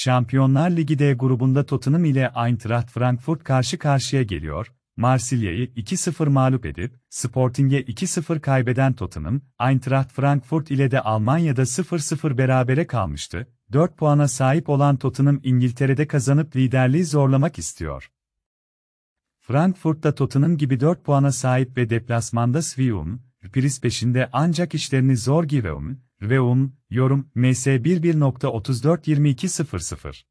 Şampiyonlar Ligi D grubunda Tottenham ile Eintracht Frankfurt karşı karşıya geliyor. Marsilya'yı 2-0 mağlup edip Sporting'e 2-0 kaybeden Tottenham, Eintracht Frankfurt ile de Almanya'da 0-0 berabere kalmıştı. 4 puana sahip olan Tottenham İngiltere'de kazanıp liderliği zorlamak istiyor. Frankfurt'ta Tottenham gibi 4 puana sahip ve deplasmanda Svium, Piris peşinde ancak işlerini zor Gireum, Reum, yorum, ms 11.342200